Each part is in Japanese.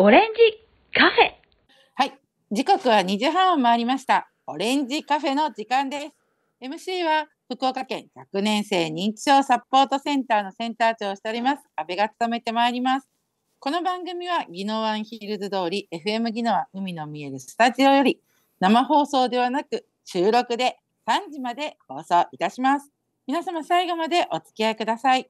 オレンジカフェ。はい、時刻は2時半を回りました。オレンジカフェの時間です。MC は福岡県若年生認知症サポートセンターのセンター長をしております。安倍が務めてまいります。この番組は宜野湾ヒルズ通り FM 宜野湾海の見えるスタジオより生放送ではなく収録で3時まで放送いたします。皆様最後までお付き合いください。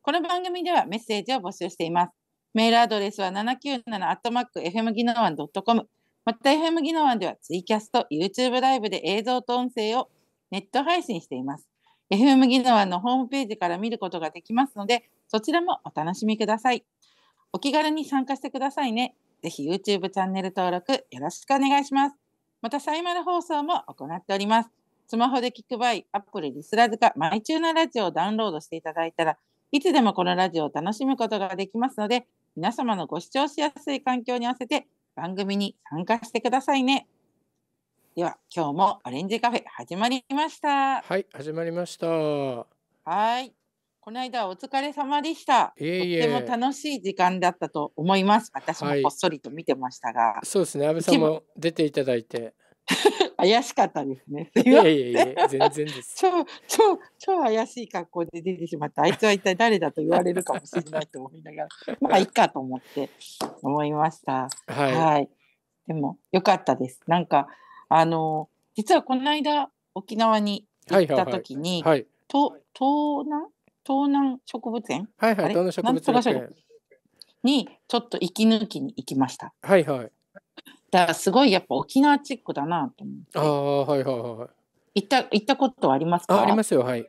この番組ではメッセージを募集しています。メールアドレスは 797-fmginowan.com。また FM ギノワンではツイキャスト、YouTube ライブで映像と音声をネット配信しています。FM ギノワンのホームページから見ることができますので、そちらもお楽しみください。お気軽に参加してくださいね。ぜひ YouTube チャンネル登録よろしくお願いします。また、サイマル放送も行っております。スマホで聞く場合、Apple リスラズか、マイチューナラジオをダウンロードしていただいたら、いつでもこのラジオを楽しむことができますので、皆様のご視聴しやすい環境に合わせて番組に参加してくださいね。では今日もオレンジカフェ始まりました。はい始まりました。はい。この間お疲れ様でした。いえいえとても楽しい時間だったと思います。私もこっそりと見てましたが。はい、そうですね。安倍さんも出ていただいて。怪しかったですね。いやいやいや、全然です。超、超、超怪しい格好で出てしまった。あいつは一体誰だと言われるかもしれないと思いながら、まあ、いいかと思って、思いました。はい、はい。でも、よかったです。なんか、あの、実はこの間、沖縄に行った時に、はいはいはい東南東南植物園はいはい、東南植物園にちょっと息抜きに行きました。はいはい。さすごいやっぱ沖縄チックだなと思ってああはいはいはい行った行ったことはありますかありますよはい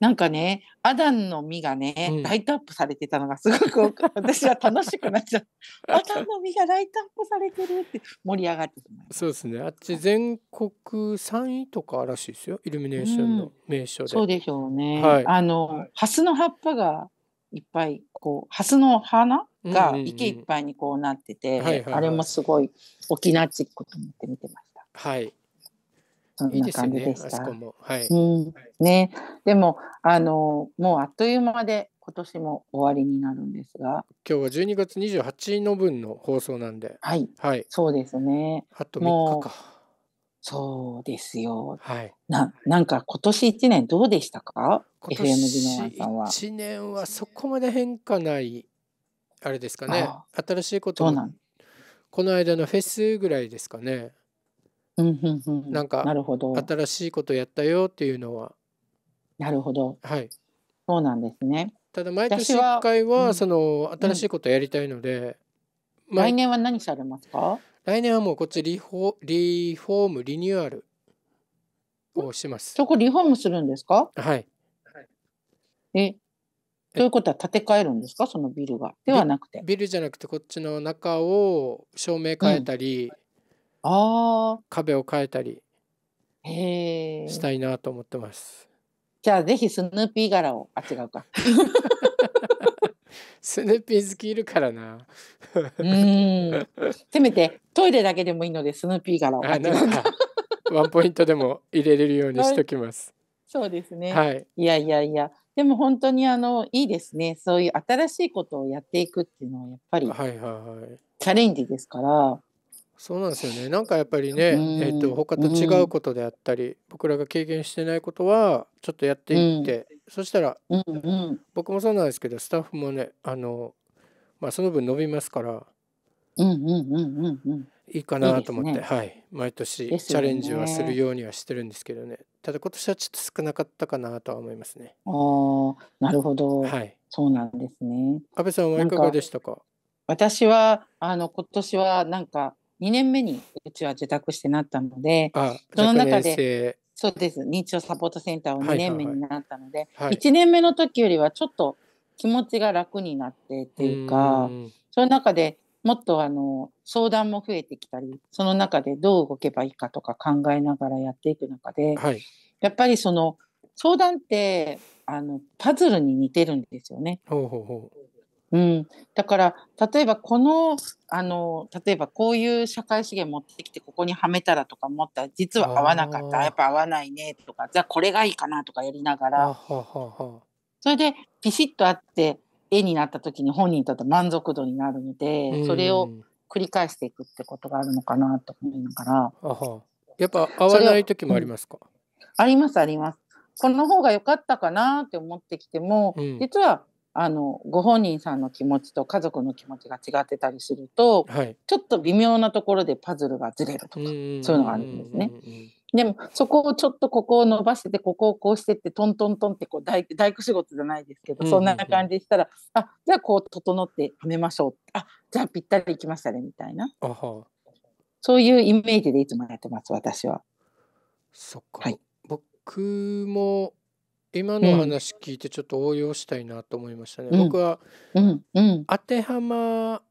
なんかねアダンの実がね、ライトアップされてたのがすごく 私は楽しくなっちゃうアダンの実がライトアップされてるって盛り上がってしまそうですねあっち全国3位とからしいですよイルミネーションの名所で、うん、そうでしょうね、はい、あの蓮の葉っぱがいっぱいこうハスの花が池いっぱいにこうなってて、あれもすごい沖縄チックと思って見てました。はいそんな感じでした。いいね、はい、うんね、でもあのもうあっという間で今年も終わりになるんですが今日は十二月二十八の分の放送なんではい、はい、そうですねあと3日かそうですよ。はい。な、なんか今年一年どうでしたか f m さんは。一年はそこまで変化ないあれですかね。新しいことこの間のフェスぐらいですかね。うんうんうん。なんかなるほど新しいことやったよっていうのは。なるほど。はい。そうなんですね。ただ毎年一回はその、新しいことやりたいので、来年は何されますか？来年はもうこっちリフォリフォームリニューアルをします。そこリフォームするんですかはい。え、ということは建て替えるんですかそのビルが。ではなくて。ビルじゃなくてこっちの中を照明変えたり、うん、あ壁を変えたりへしたいなと思ってます。じゃあぜひスヌーピー柄をあ違うか。スヌーピー好きいるからな。うんせめてトイレだけでもいいのでスヌーピー柄をあなんかワンポイントでも入れれるようにしときます。そうですね、はい、いやいやいやでも本当にあのいいですねそういう新しいことをやっていくっていうのはやっぱりチャレンジですから。はいはいはいそうなんですよねなんかやっぱりね、うん、えーと、他と違うことであったり、僕らが経験してないことはちょっとやっていって、そしたら、僕もそうなんですけどスタッフもねあの、まあ、その分伸びますから。うんうんうんうん、いいかなと思って、ね、はい毎年、チャレンジはするようにはしてるんですけどねただ今年はちょっと少なかったかなとは思いますねああなるほどはいそうなんですね安倍さんはいかがでしたか私はあの今年はなんか2年目にうちは受託してなったのでその中でそうです認知症サポートセンターを2年目になったので、はいはい、1年目の時よりはちょっと気持ちが楽になってっていうかその中でもっとあの相談も増えてきたりその中でどう動けばいいかとか考えながらやっていく中で、はい、やっぱりその相談ってあのパズルに似てるんですよね。ほうほうほううん、だから例えばこのあの例えばこういう社会資源持ってきてここにはめたらとか思ったら実は合わなかったやっぱ合わないねとかじゃあこれがいいかなとかやりながらそれでピシッとあって絵になった時に本人だと満足度になるのでそれを繰り返していくってことがあるのかなと思いながらやっぱ合わない時もありますか、うん、ありますありますこの方が良かったかなって思ってきても、うん、実はあのご本人さんの気持ちと家族の気持ちが違ってたりすると、はい、ちょっと微妙なところでパズルがずれるとかそういうのがあるんですね。でもそこをちょっとここを伸ばしててここをこうしてってトントントンってこう大工仕事じゃないですけどそんな感じしたら、あじゃあこう整ってはめましょうあじゃあぴったりいきましたねみたいなそういうイメージでいつもやってます私は。そっか、はい、僕も今の話聞いてちょっと応用したいなと思いましたね。うん、僕は、うんうん、当てはま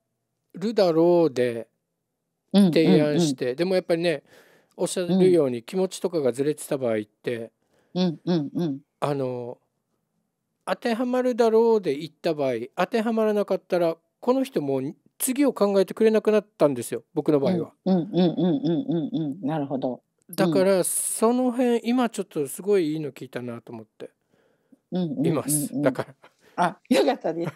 るだろうで提案して、でもやっぱりねおっしゃるように気持ちとかがずれてた場合って、あの当てはまるだろうで言った場合当てはまらなかったらこの人もう次を考えてくれなくなったんですよ僕の場合は。なるほど。だからその辺、うん、今ちょっとすごいいいの聞いたなと思って、うんうん、いますだからあよかったです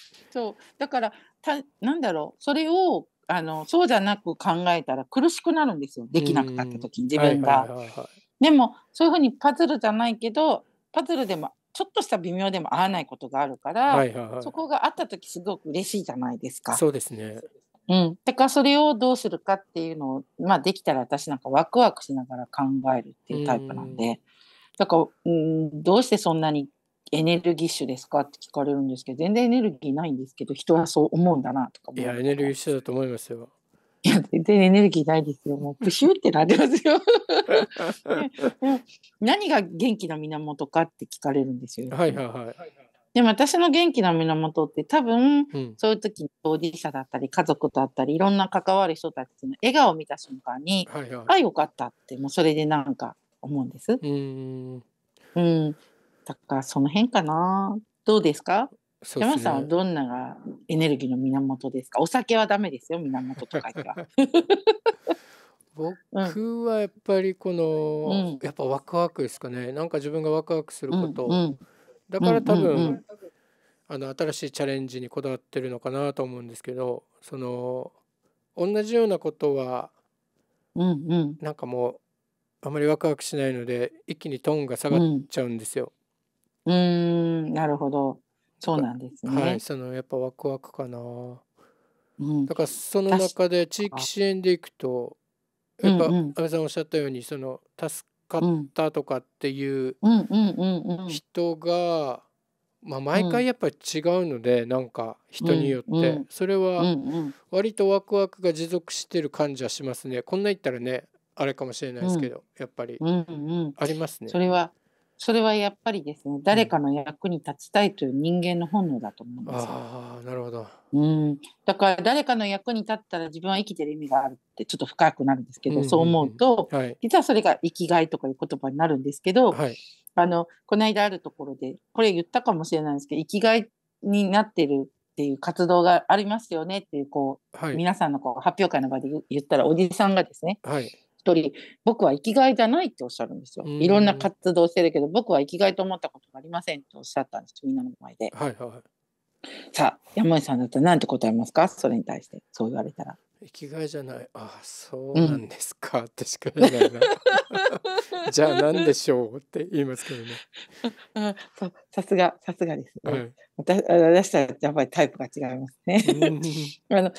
そうだからたなんだろうそれをあのそうじゃなく考えたら苦しくなるんですよできなくなった時に自分が、はいはいはいはい、でもそういうふうにパズルじゃないけどパズルでもちょっとした微妙でも合わないことがあるから、はいはいはい、そこがあった時すごく嬉しいじゃないですかそうですねうん。だからそれをどうするかっていうのを、まあできたら私なんかワクワクしながら考えるっていうタイプなんで、だから、うん、どうしてそんなにエネルギッシュですかって聞かれるんですけど、全然エネルギーないんですけど、人はそう思うんだなとかいや、エネルギッシュだと思いますよ。いや、全然エネルギーないですよ。もうプシュってなってますよ。何が元気の源かって聞かれるんですよ。はいはいはい。でも私の元気な源って多分、うん、そういう時に当事者だったり家族だったりいろんな関わる人たちの笑顔を見た瞬間に、はいはい、あよかったってもうそれでなんか思うんです。うんうんだからその辺かなどうですかそね、山さんはどんながエネルギーの源ですかお酒はダメですよ源とか言ったら。僕はやっぱりこの、うん、やっぱワクワクですかねなんか自分がワクワクすること、うんうんだから多分、うんうんうん、あの新しいチャレンジにこだわってるのかなと思うんですけどその同じようなことは、うんうん、なんかもうあまりワクワクしないので一気にトーンが下がっちゃうんですよ。うん、うんなるほどそうなんですね。はい、そのやっぱワクワクかな。うん、だからその中で地域支援でいくとやっぱ安倍さんおっしゃったようにその助かったとかっていう人が、まあ、毎回やっぱり違うので、なんか人によって、それは割とワクワクが持続してる感じはしますねこんな言ったらねあれかもしれないですけど、やっぱりありますね。それはそれはやっぱりですね誰かの役に立ちたいという人間の本能だと思うんですよ。あなるほど、うん、だから誰かの役に立ったら自分は生きてる意味があるってちょっと深くなるんですけど、うんうんうん、そう思うと、はい、実はそれが生きがいとかいう言葉になるんですけど、はい、あのこの間あるところでこれ言ったかもしれないんですけど生きがいになってるっていう活動がありますよねっていうこう、はい、皆さんのこう発表会の場で言ったらおじさんがですね、はい人、僕は生きがいじゃないっておっしゃるんですよ。いろんな活動してるけど、僕は生きがいと思ったことがありませんっておっしゃったんです、みんなの前で。はいはい、さあ、山内さんだったら何て答えますかそれに対して、そう言われたら。生きがいじゃないあそうなんですか、うん、ってしか言ないな じゃあ何でしょうって言いますけどねあ そうさすがさすがですね、はい、私私たちはやっぱりタイプが違いますね、あの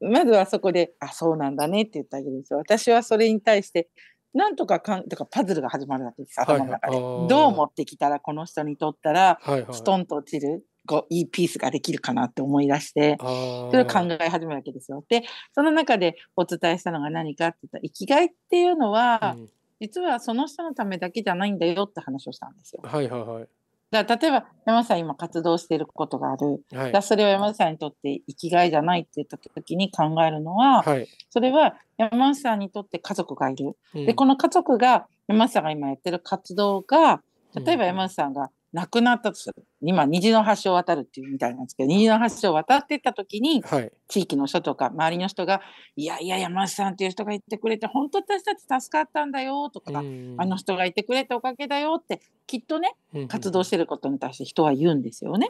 まずはそこであそうなんだねって言ったわけですよ私はそれに対してなんとかかんとかパズルが始まるわけです頭の中で、はい、どう持ってきたらこの人にとったらストンと落ちる、こういいピースができるかなって思い出してそれを考え始めるわけですよ。でその中でお伝えしたのが何かって言ったら生きがいっていうのは、うん、実はその人のためだけじゃないんだよって話をしたんですよ。はいはいはい、だ例えば山さん今活動していることがある、はい、だそれは山さんにとって生きがいじゃないって言った時に考えるのは、はい、それは山さんにとって家族がいる、うん、でこの家族が山さんが今やってる活動が例えば山さんが亡くなったとする今虹の橋を渡るっていうみたいなんですけど虹の橋を渡ってった時に、はい、地域の人とか周りの人が「いやいや山下さんっていう人が言ってくれて本当私たち助かったんだよ」とか、あの人が言ってくれておかげだよ」ってきっとね活動してることに対して人は言うんですよね。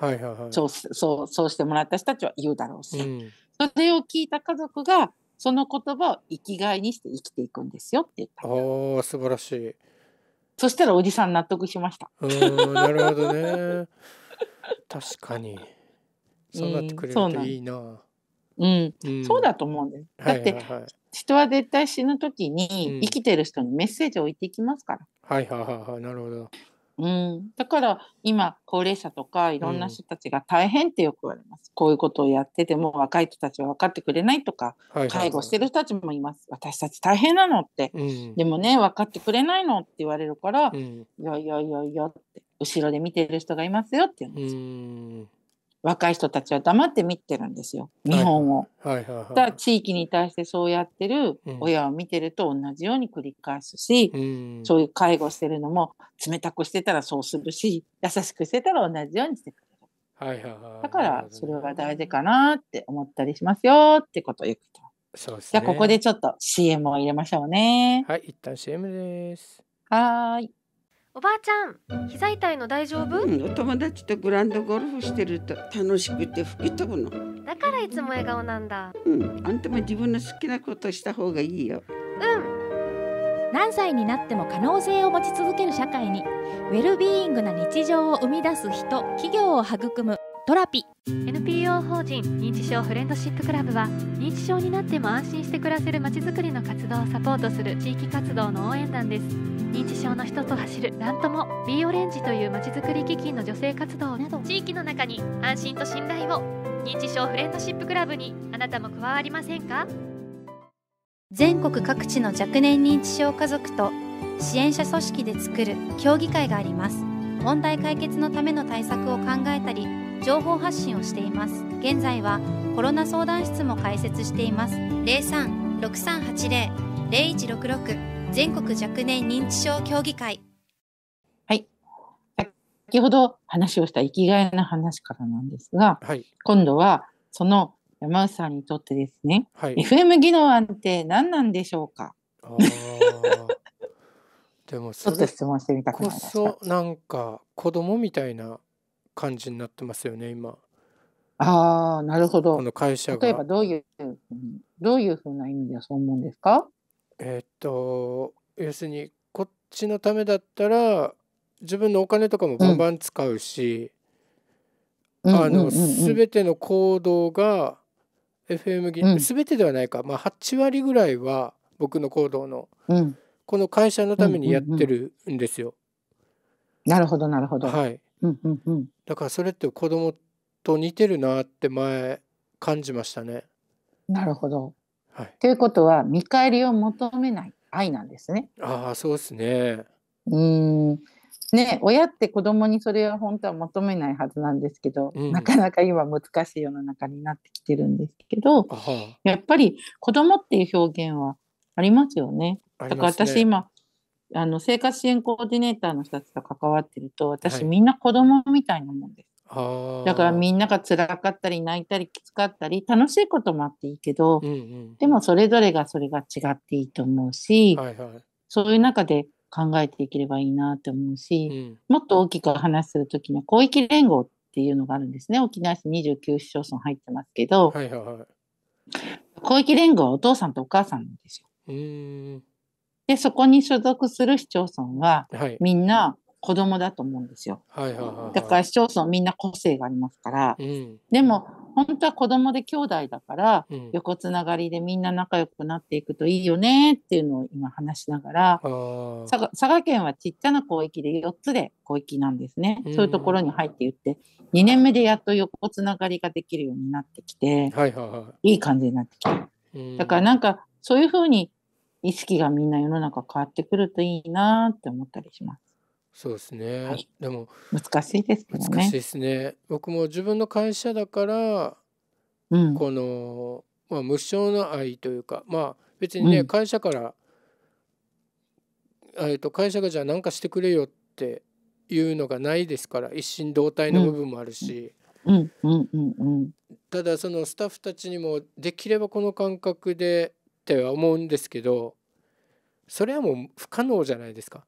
そうそうそうしてもらった人たちは言うだろうし、うん、それを聞いた家族がその言葉を生きがいにして生きていくんですよって言った。あ素晴らしいそしたらおじさん納得しました。うんなるほどね 確かにそうなってくれるといいな。うん、うん、そうだと思うんです。だって、人は絶対死ぬときに生きてる人にメッセージを置いていきますから。うん、はいはいはいなるほど。うん、だから今高齢者とかいろんな人たちが大変ってよく言われます、うん、こういうことをやってても若い人たちは分かってくれないとか、はいはいはい、介護してる人たちもいます私たち大変なのって、うん、でもね分かってくれないのって言われるから、うん、いやいやいやいやって後ろで見てる人がいますよって言うんですよ。若い人たちは黙って見てるんですよ日本を。だ地域に対してそうやってる親を見てると同じように繰り返すし、うん、そういう介護してるのも冷たくしてたらそうするし優しくしてたら同じようにしてくれる。だからそれが大事かなって思ったりしますよってことを言そうです、ね、じゃあここでちょっと CM を入れましょうね。はい一旦 CM です。はい。おばあちゃん膝痛いの大丈夫、うん、お友達とグランドゴルフしてると楽しくて吹き飛ぶのだからいつも笑顔なんだうんあんたも自分の好きなことした方がいいようん何歳になっても可能性を持ち続ける社会にウェルビーイングな日常を生み出す人企業を育むトラピ NPO 法人認知症フレンドシップクラブは認知症になっても安心して暮らせるまちづくりの活動をサポートする地域活動の応援団です認知症の人と走るなんとも B オレンジというまちづくり基金の女性活動など地域の中に安心と信頼を認知症フレンドシップクラブにあなたも加わりませんか全国各地の若年認知症家族と支援者組織で作る協議会があります問題解決のための対策を考えたり情報発信をしています現在はコロナ相談室も開設しています03-6380-0166全国若年認知症協議会はい先ほど話をした生きがいの話からなんですが、はい、今度はその山内さんにとってですね、はい、FM 技能案って何なんでしょうかあ でもそれこそなんか子供みたいな感じになってますよね今。ああなるほど。この会社が例えばどういうどういうふうな意味でそう思うんですかえっと要するにこっちのためだったら自分のお金とかもバンバン使うし、あの、うん全ての行動が FM 銀、うん、全てではないか、まあ、8割ぐらいは僕の行動の、うん、この会社のためにやってるんですよ。なるほどなるほど。はい、うんうんうん、だからそれって子供と似てるなって前感じましたね。なるほど。はい、ということは見返りを求めない愛なんですね。ああそうですね。うんね親って子供にそれは本当は求めないはずなんですけど、うん、なかなか今難しい世の中になってきてるんですけどあ、はやっぱり子供っていう表現はありますよね。だから私今あの生活支援コーディネーターの人たちと関わってると私、はい、みんな子供みたいなもんです。だからみんなが辛かったり泣いたりきつかったり楽しいこともあっていいけど、うんうん、でもそれぞれがそれが違っていいと思うし、はいはい、そういう中で考えていければいいなと思うし、うん、もっと大きく話する時には広域連合っていうのがあるんですね沖縄市29市町村入ってますけど、はいはいはい、広域連合はお父さんとお母さんなんですよ。でそこに所属する市町村は、みんな子供だと思うんですよ、はいだから市町村みんな個性がありますから、でも本当は子供で兄弟だから、横つながりでみんな仲良くなっていくといいよねっていうのを今話しながら佐賀県はちっちゃな広域で4つで広域なんですね、うん、そういうところに入って言って2年目でやっと横つながりができるようになってきて、はいはいはい、いい感じになってきて、だからなんかそういうふうに意識がみんな世の中変わってくるといいなって思ったりします。そうですね、はい、でも難しいですね難しいですね僕も自分の会社だから、うん、この、まあ、無償の愛というかまあ別にね、うん、会社からえっと会社がじゃあ何かしてくれよっていうのがないですから一心同体の部分もあるし、うんただそのスタッフたちにもできればこの感覚でっては思うんですけどそれはもう不可能じゃないですか。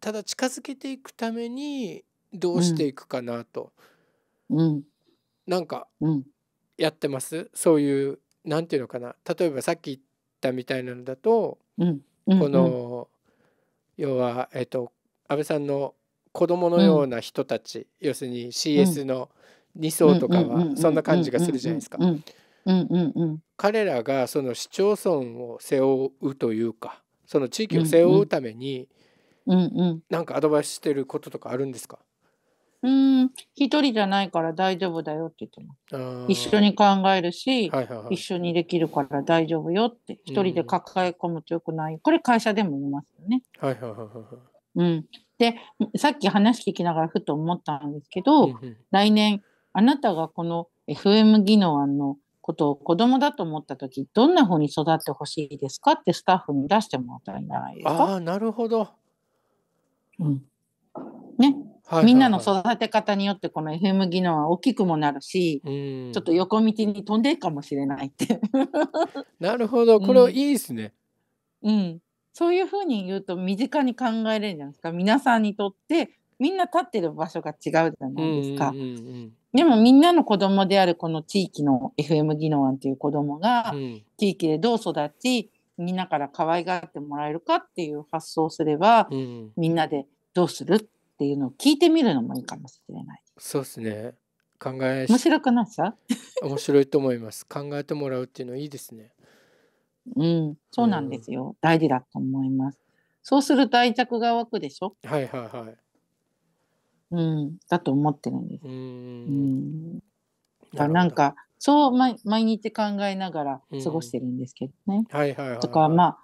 ただ近づけていくためにどうしていくかなと、うん、なんかやってます、そういう何て言うのかな例えばさっき言ったみたいなのだと、うん、この要は、えっと、安倍さんの子供のような人たち、要するに CS の2層とかはそんな感じがするじゃないですか。うんうんうん、彼らがその市町村を背負うというかその地域を背負うために何かアドバイスしてることとかあるんですかうん一人じゃないから大丈夫だよって言ってます一緒に考えるし、はいはいはい、一緒にできるから大丈夫よって一人で抱え込むとよくない、これ会社でも言いますよね。はいはいはいはいうん、でさっき話聞きながらふと思ったんですけど、来年あなたがこの FM 技能案のことを子供だと思った時どんなふうに育ってほしいですかってスタッフに出してもらったらいいんじゃないですか。あなるほど、うんね、みんなの育て方によってこの FM 技能は大きくもなるし、うん、ちょっと横道に飛んでいくかもしれないって なるほどこれいいですね、うん、うん、そういうふうに言うと身近に考えれるんじゃないですか皆さんにとってみんな立ってる場所が違うじゃないですか。でもみんなの子供であるこの地域の FM 技能案という子供が地域でどう育ち、みんなから可愛がってもらえるかっていう発想をすれば、うん、みんなでどうするっていうのを聞いてみるのもいいかもしれない。そうですね。考え面白くないさ面白いと思います。考えてもらうっていうのいいですね。うん、そうなんですよ。うん、大事だと思います。そうすると愛着が湧くでしょ。はいはいはい。うん、だと思ってるんです。うん、だなんかそう毎日考えながら過ごしてるんですけどね。とかまあ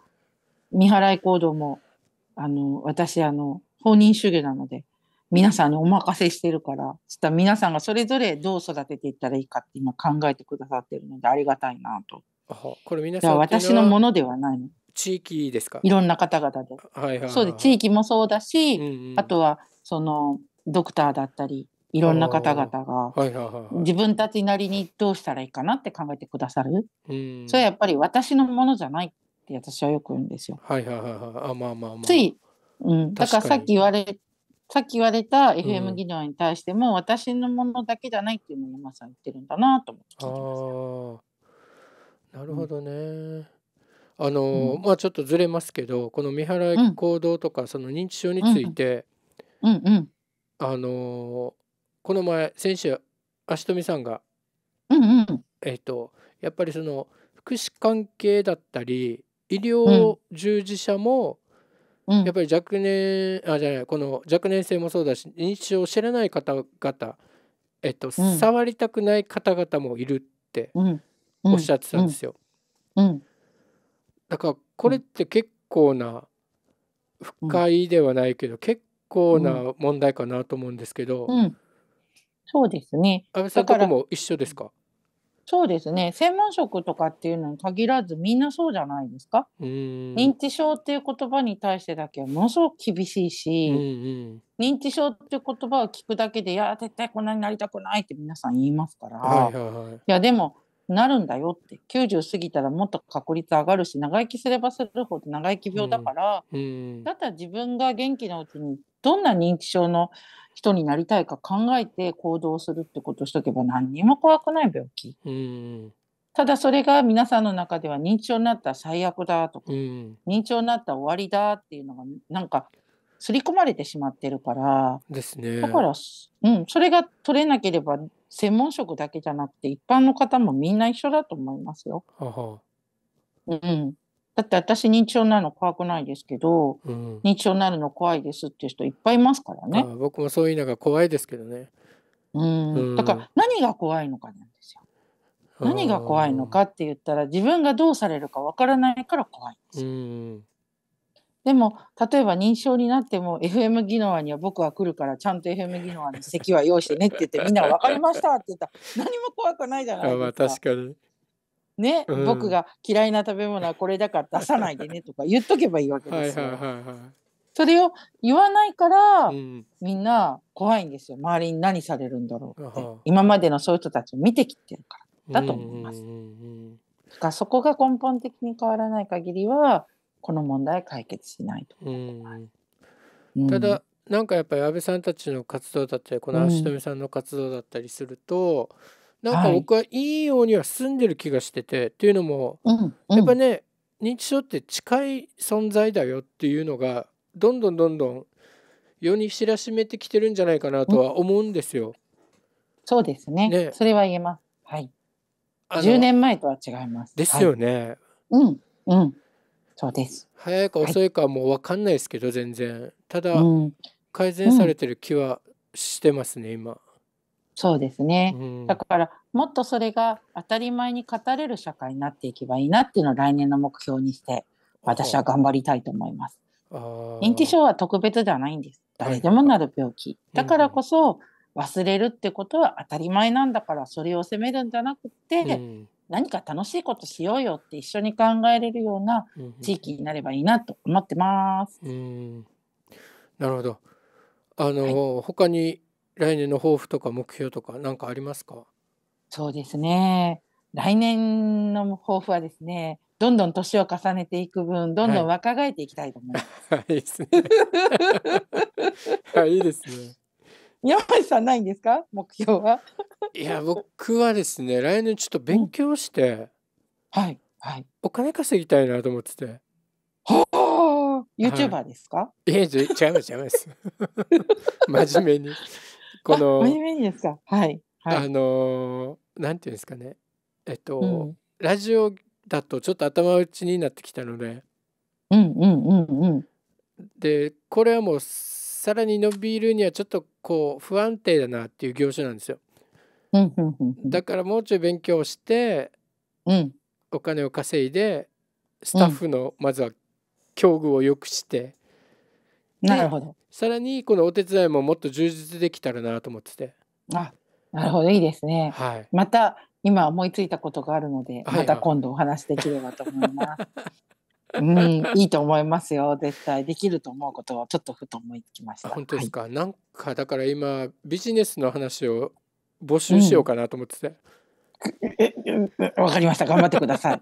見払い行動もあの私あの放任主義なので皆さんにお任せしてるからそしたら皆さんがそれぞれどう育てていったらいいかって今考えてくださってるのでありがたいなと。これ皆さん私のものではないの。地域ですかいろんな方々で。はいはいそうで地域もそうだし、うんうん、あとはそのドクターだったりいろんな方々が自分たちなりにどうしたらいいかなって考えてくださる、それはやっぱり私のものじゃないって私はよく言うんですよ。はいはいはいはいあまあまあまあ。つい、うん、だからさっき言われさっき言われた FM 技能に対しても、うん、私のものだけじゃないっていうのを山さん言ってるんだなと思ってあなるほどね。うんあの、うん、まあちょっとずれますけどこの払い行動とか、うん、その認知症について、うんうん、あのこの前先週足富さんが、うんうん、えっ、とやっぱりその福祉関係だったり医療従事者も、うん、やっぱり若年あじゃないこの若年性もそうだし認知症を知らない方々、えっと、うん、触りたくない方々もいるっておっしゃってたんですよ。だからこれって結構な不快ではないけど、結構な問題かなと思うんですけど、うん、そうですね安倍さんとこも一緒ですかそうですね専門職とかっていうのに限らずみんなそうじゃないですか認知症っていう言葉に対してだけはものすごく厳しいし、うんうん、認知症っていう言葉を聞くだけでいや絶対こんなになりたくないって皆さん言いますから、はいはいはい、いやでもなるんだよって90過ぎたらもっと確率上がるし長生きすればするほど長生き病だから、うんうん、だったら自分が元気なうちにどんな認知症の人になりたいか考えて行動するってことをしとけば何にも怖くない病気。ただそれが皆さんの中では認知症になったら最悪だとか、認知症になったら終わりだっていうのがなんか刷り込まれてしまってるからですねだから、うん、それが取れなければ専門職だけじゃなくて一般の方もみんな一緒だと思いますよ。ははうん、だって私認知症になるの怖くないですけど、うん、認知症になるの怖いですっていう人いっぱいいますからね。僕もそういうのが怖いですけどね。うん、だから何が怖いのかなんですよ。何が怖いのかって言ったら自分がどうされるかわからないから怖いんですよ。うん、でも例えば認知症になっても FM 技能には僕は来るからちゃんと FM 技能に席は用意してねって言ってみんな分かりましたって言ったら何も怖くないじゃないですか。あまあ確かにね、うん、僕が嫌いな食べ物はこれだから出さないでねとか言っとけばいいわけですよ。それを言わないから、うん、みんな怖いんですよ周りに何されるんだろうって、今までのそういう人たちを見てきてるからだと思います。うんうそこが根本的に変わらない限りはこの問題解決しないと、ういただなんかやっぱり安倍さんたちの活動だったりこの足止めさんの活動だったりすると、なんか僕はいいようには住んでる気がしてて、はい、っていうのも、うんうん、やっぱね認知症って近い存在だよっていうのがどんどんどんどん世に知らしめてきてるんじゃないかなとは思うんですよ。うん、そうですね、ね、それは言えます。はい。1年前とは違います。ですよね。はい、うんうんそうです。早いか遅いかもう分かんないですけど、はい、全然。ただ、改善されてる気はしてますね、今。そうですね、うん、だからもっとそれが当たり前に語れる社会になっていけばいいなっていうのを来年の目標にして私は頑張りたいと思います。認知症は特別ではないんです誰でもなる病気、だからこそ忘れるってことは当たり前なんだからそれを責めるんじゃなくて、うん、何か楽しいことしようよって一緒に考えれるような地域になればいいなと思ってます。うん、なるほどあの、はい、他に来年の抱負とか目標とか何かありますかそうですね来年の抱負はですねどんどん年を重ねていく分どんどん若返っていきたいと思います、はい、いいですね はい、いいねさんないんですか目標はいや僕はですね来年ちょっと勉強して、うん、はいはいお金稼ぎたいなと思っててはあユーチューバーですか、はい、いや違います違います 真面目にこの。メニュですか。はい。はい、あのー、なんていうんですかね。えっと、うん、ラジオだとちょっと頭打ちになってきたので。うんうんうんうん。で、これはもうさらに伸びるにはちょっとこう不安定だなっていう業種なんですよ。うんうん、だからもうちょい勉強して、うん、お金を稼いでスタッフのまずは境遇を良くして、なるほどさらにこのお手伝いももっと充実できたらなと思っててあなるほどいいですね、はい、また今思いついたことがあるので、また今度お話できればと思います。うん、いいと思いますよ。絶対できると思うことをちょっとふと思いきました。本当ですか、はい、なんかだから今ビジネスの話を募集しようかなと思ってて。わ、うん、かりました。頑張ってください。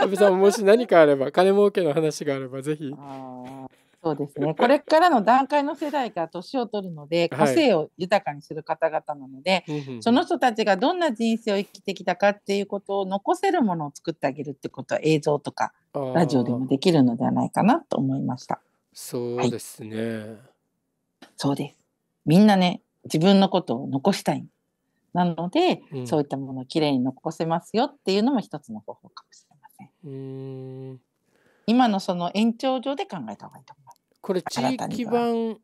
安倍さんもし何かあれば金儲けの話があればぜひ。あそうですね。これからの段階の世代が年を取るので、個性を豊かにする方々なので、はい、その人たちがどんな人生を生きてきたかっていうことを残せるものを作ってあげるってことは映像とかラジオでもできるのではないかなと思いました。そうですね、はい、そうです。みんなね、自分のことを残したい。なので、うん、そういったものをきれいに残せますよっていうのも一つの方法かもしれません。ん今のその延長上で考えた方がいいと思います。これ地域版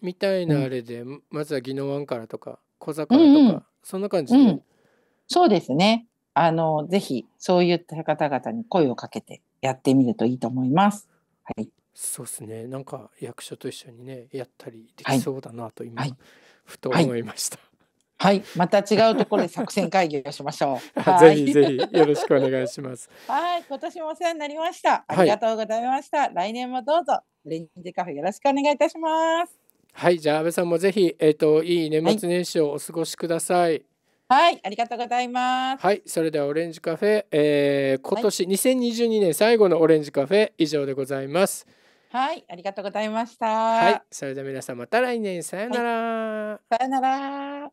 みたいなあれで、うん、まずは宜野湾からとか小魚とか、うんうん、そんな感じ、うん、そうですねあのぜひそういった方々に声をかけてやってみるといいと思います。はい、そうですねなんか役所と一緒にねやったりできそうだなと今、はい、ふと思いました。はいはい、また違うところで作戦会議をしましょう。はい、ぜひぜひよろしくお願いします。はい、今年もお世話になりました。ありがとうございました。はい、来年もどうぞレンジカフェよろしくお願いいたします。はい、じゃあ安倍さんもぜひえっ、ー、といい年末年始をお過ごしください。はい、はい、ありがとうございます。はい、それではオレンジカフェ、えー、今年2022年最後のオレンジカフェ以上でございます。はい、ありがとうございました。はい、それでは皆さんまた来年さよなら。さよなら。